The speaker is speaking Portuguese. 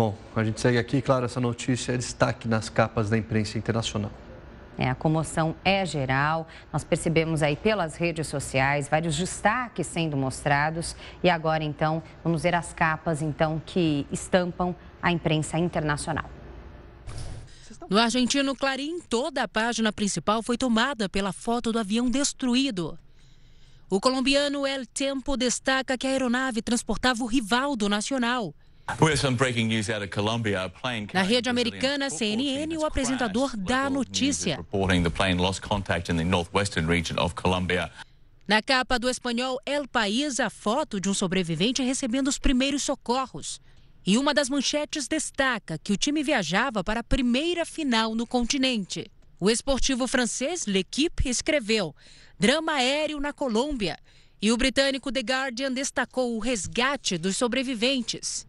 Bom, a gente segue aqui, claro, essa notícia é destaque nas capas da imprensa internacional. É, a comoção é geral. Nós percebemos aí pelas redes sociais vários destaques sendo mostrados. E agora, então, vamos ver as capas então que estampam a imprensa internacional. No argentino Clarim, toda a página principal foi tomada pela foto do avião destruído. O colombiano El Tempo destaca que a aeronave transportava o rival do Nacional. Na rede americana CNN, o apresentador dá a notícia. Na capa do espanhol El País, a foto de um sobrevivente recebendo os primeiros socorros. E uma das manchetes destaca que o time viajava para a primeira final no continente. O esportivo francês L'Equipe escreveu: drama aéreo na Colômbia. E o britânico The Guardian destacou o resgate dos sobreviventes.